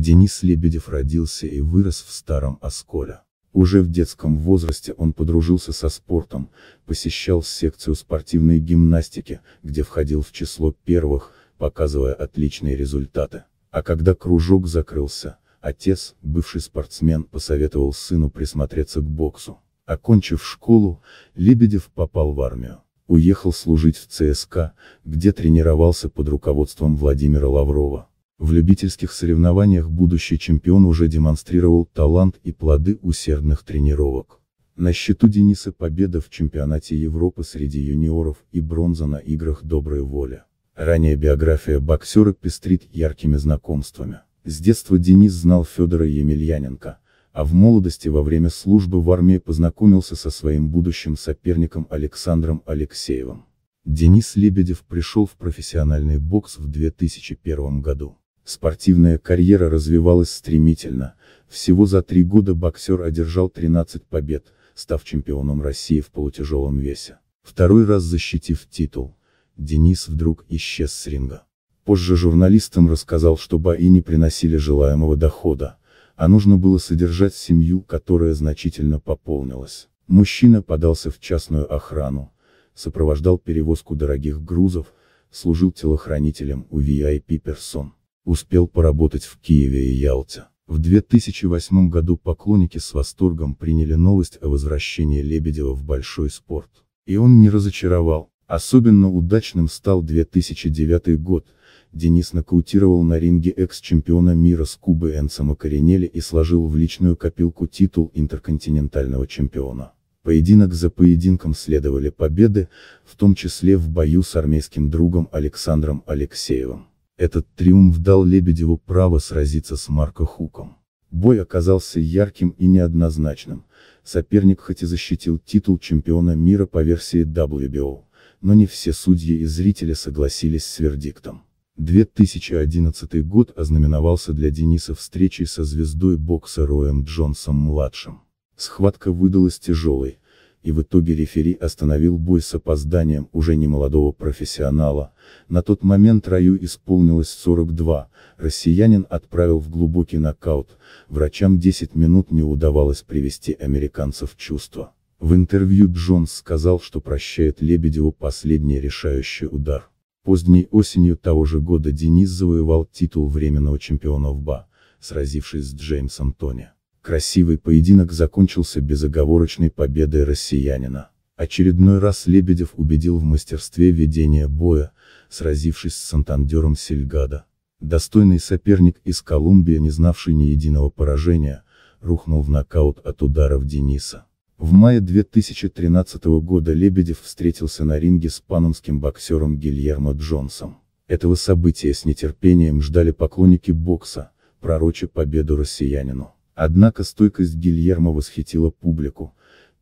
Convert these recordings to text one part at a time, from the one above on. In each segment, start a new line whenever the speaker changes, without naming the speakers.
Денис Лебедев родился и вырос в Старом Осколе. Уже в детском возрасте он подружился со спортом, посещал секцию спортивной гимнастики, где входил в число первых, показывая отличные результаты. А когда кружок закрылся, отец, бывший спортсмен, посоветовал сыну присмотреться к боксу. Окончив школу, Лебедев попал в армию. Уехал служить в ЦСКА, где тренировался под руководством Владимира Лаврова. В любительских соревнованиях будущий чемпион уже демонстрировал талант и плоды усердных тренировок. На счету Дениса победа в чемпионате Европы среди юниоров и бронза на играх «Добрая воля». Ранняя биография боксера пестрит яркими знакомствами. С детства Денис знал Федора Емельяненко, а в молодости во время службы в армии познакомился со своим будущим соперником Александром Алексеевым. Денис Лебедев пришел в профессиональный бокс в 2001 году. Спортивная карьера развивалась стремительно, всего за три года боксер одержал 13 побед, став чемпионом России в полутяжелом весе. Второй раз защитив титул, Денис вдруг исчез с ринга. Позже журналистам рассказал, что бои не приносили желаемого дохода, а нужно было содержать семью, которая значительно пополнилась. Мужчина подался в частную охрану, сопровождал перевозку дорогих грузов, служил телохранителем у VIP персон. Успел поработать в Киеве и Ялте. В 2008 году поклонники с восторгом приняли новость о возвращении Лебедева в большой спорт. И он не разочаровал. Особенно удачным стал 2009 год. Денис нокаутировал на ринге экс-чемпиона мира с Кубы Энса Макаринелли и сложил в личную копилку титул интерконтинентального чемпиона. Поединок за поединком следовали победы, в том числе в бою с армейским другом Александром Алексеевым. Этот триумф дал Лебедеву право сразиться с Марко Хуком. Бой оказался ярким и неоднозначным, соперник хоть и защитил титул чемпиона мира по версии WBO, но не все судьи и зрители согласились с вердиктом. 2011 год ознаменовался для Дениса встречей со звездой бокса Роем Джонсом-младшим. Схватка выдалась тяжелой, и в итоге рефери остановил бой с опозданием уже немолодого профессионала, на тот момент Раю исполнилось 42, россиянин отправил в глубокий нокаут, врачам 10 минут не удавалось привести американцев в чувство. В интервью Джонс сказал, что прощает Лебедеву последний решающий удар. Поздней осенью того же года Денис завоевал титул временного чемпиона в БА, сразившись с Джеймсом Тони. Красивый поединок закончился безоговорочной победой россиянина. Очередной раз Лебедев убедил в мастерстве ведения боя, сразившись с Сантандером Сельгада. Достойный соперник из Колумбии, не знавший ни единого поражения, рухнул в нокаут от ударов Дениса. В мае 2013 года Лебедев встретился на ринге с панамским боксером Гильермо Джонсом. Этого события с нетерпением ждали поклонники бокса, пророча победу россиянину. Однако стойкость Гильермо восхитила публику.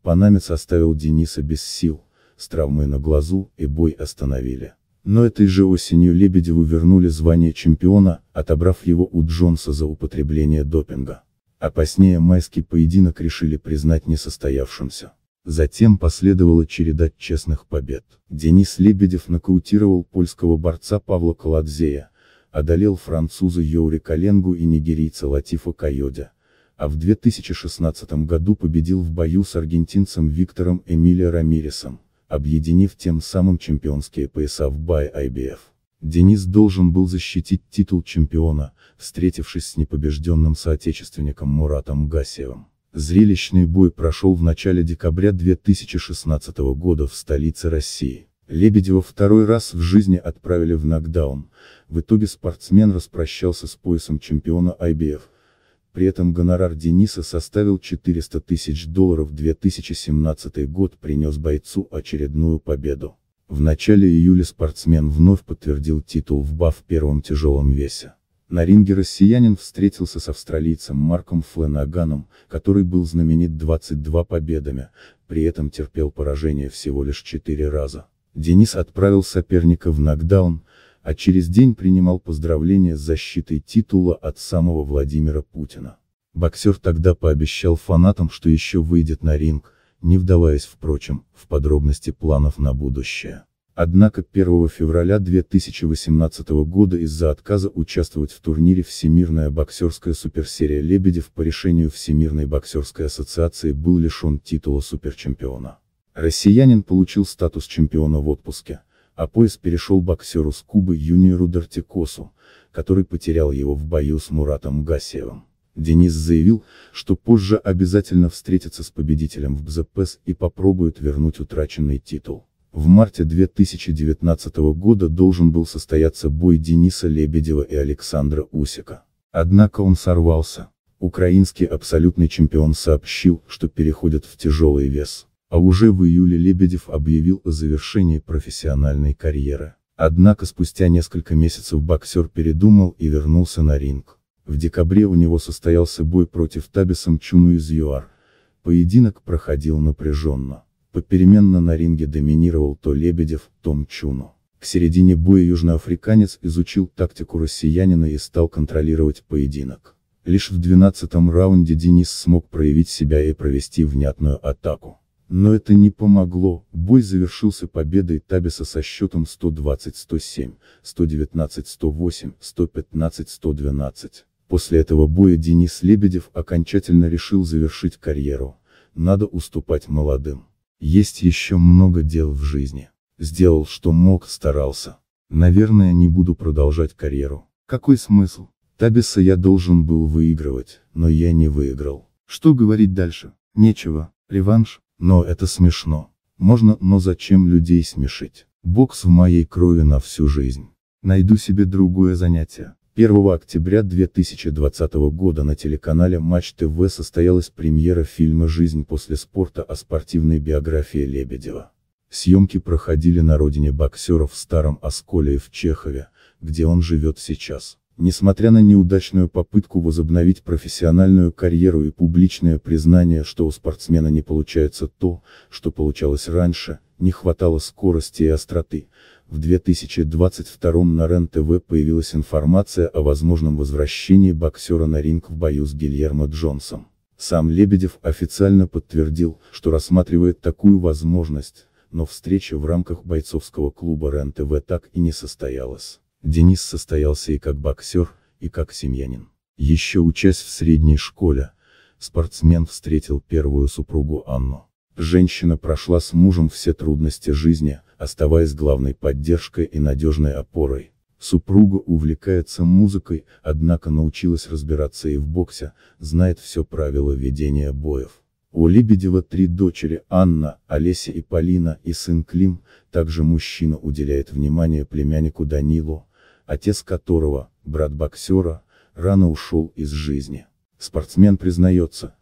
Панамец оставил Дениса без сил, с травмой на глазу, и бой остановили. Но этой же осенью Лебедеву вернули звание чемпиона, отобрав его у Джонса за употребление допинга. А позднее майский поединок решили признать несостоявшимся. Затем последовала череда честных побед. Денис Лебедев нокаутировал польского борца Павла Каладзея, одолел француза Йоури Каленгу и нигерийца Латифа Кайодя а в 2016 году победил в бою с аргентинцем Виктором Эмилио Рамиресом, объединив тем самым чемпионские пояса в бае IBF. Денис должен был защитить титул чемпиона, встретившись с непобежденным соотечественником Муратом Гасиевым. Зрелищный бой прошел в начале декабря 2016 года в столице России. Лебедева второй раз в жизни отправили в нокдаун, в итоге спортсмен распрощался с поясом чемпиона IBF, при этом гонорар Дениса составил 400 тысяч долларов 2017 год принес бойцу очередную победу. В начале июля спортсмен вновь подтвердил титул в БА первом тяжелом весе. На ринге россиянин встретился с австралийцем Марком Фленаганом, который был знаменит 22 победами, при этом терпел поражение всего лишь 4 раза. Денис отправил соперника в нокдаун, а через день принимал поздравления с защитой титула от самого Владимира Путина. Боксер тогда пообещал фанатам, что еще выйдет на ринг, не вдаваясь, впрочем, в подробности планов на будущее. Однако 1 февраля 2018 года из-за отказа участвовать в турнире Всемирная боксерская суперсерия Лебедев по решению Всемирной боксерской ассоциации был лишен титула суперчемпиона. Россиянин получил статус чемпиона в отпуске а пояс перешел боксеру с Кубы Юниору Дортикосу, который потерял его в бою с Муратом Гасевым. Денис заявил, что позже обязательно встретится с победителем в БЗПС и попробует вернуть утраченный титул. В марте 2019 года должен был состояться бой Дениса Лебедева и Александра Усика. Однако он сорвался. Украинский абсолютный чемпион сообщил, что переходит в тяжелый вес. А уже в июле Лебедев объявил о завершении профессиональной карьеры. Однако спустя несколько месяцев боксер передумал и вернулся на ринг. В декабре у него состоялся бой против Табисом Чуну из ЮАР. Поединок проходил напряженно. Попеременно на ринге доминировал то Лебедев, то Мчуну. К середине боя южноафриканец изучил тактику россиянина и стал контролировать поединок. Лишь в 12 раунде Денис смог проявить себя и провести внятную атаку. Но это не помогло, бой завершился победой Табиса со счетом 120-107, 119-108, 115-112. После этого боя Денис Лебедев окончательно решил завершить карьеру. Надо уступать молодым. Есть еще много дел в жизни. Сделал что мог, старался. Наверное, не буду продолжать карьеру. Какой смысл? Табиса я должен был выигрывать, но я не выиграл. Что говорить дальше? Нечего. Реванш? Но это смешно. Можно, но зачем людей смешить? Бокс в моей крови на всю жизнь. Найду себе другое занятие. 1 октября 2020 года на телеканале Матч ТВ состоялась премьера фильма «Жизнь после спорта» о спортивной биографии Лебедева. Съемки проходили на родине боксера в Старом Осколе в Чехове, где он живет сейчас. Несмотря на неудачную попытку возобновить профессиональную карьеру и публичное признание, что у спортсмена не получается то, что получалось раньше, не хватало скорости и остроты, в 2022 на РЕН-ТВ появилась информация о возможном возвращении боксера на ринг в бою с Гильермо Джонсом. Сам Лебедев официально подтвердил, что рассматривает такую возможность, но встреча в рамках бойцовского клуба РЕН-ТВ так и не состоялась. Денис состоялся и как боксер, и как семьянин. Еще учась в средней школе, спортсмен встретил первую супругу Анну. Женщина прошла с мужем все трудности жизни, оставаясь главной поддержкой и надежной опорой. Супруга увлекается музыкой, однако научилась разбираться и в боксе, знает все правила ведения боев. У Лебедева три дочери Анна, Олеся и Полина и сын Клим, также мужчина уделяет внимание племяннику Данилу, отец которого, брат боксера, рано ушел из жизни. Спортсмен признается,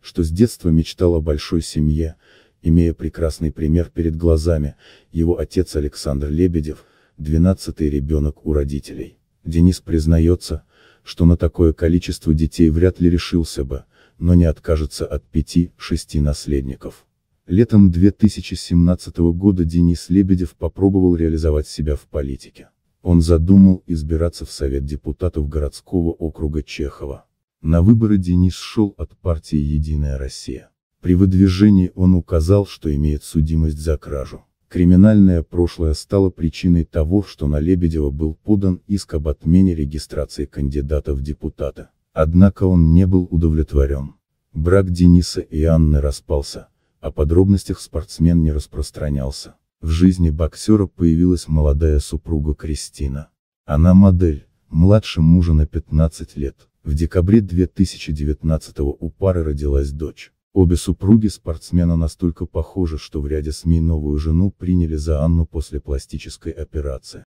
что с детства мечтал о большой семье, имея прекрасный пример перед глазами, его отец Александр Лебедев, 12-й ребенок у родителей. Денис признается, что на такое количество детей вряд ли решился бы, но не откажется от пяти-шести наследников. Летом 2017 года Денис Лебедев попробовал реализовать себя в политике. Он задумал избираться в Совет депутатов городского округа Чехова. На выборы Денис шел от партии «Единая Россия». При выдвижении он указал, что имеет судимость за кражу. Криминальное прошлое стало причиной того, что на Лебедева был подан иск об отмене регистрации кандидата в депутата. Однако он не был удовлетворен. Брак Дениса и Анны распался, о а подробностях спортсмен не распространялся. В жизни боксера появилась молодая супруга Кристина. Она модель, младше мужа на 15 лет. В декабре 2019 у пары родилась дочь. Обе супруги спортсмена настолько похожи, что в ряде СМИ новую жену приняли за Анну после пластической операции.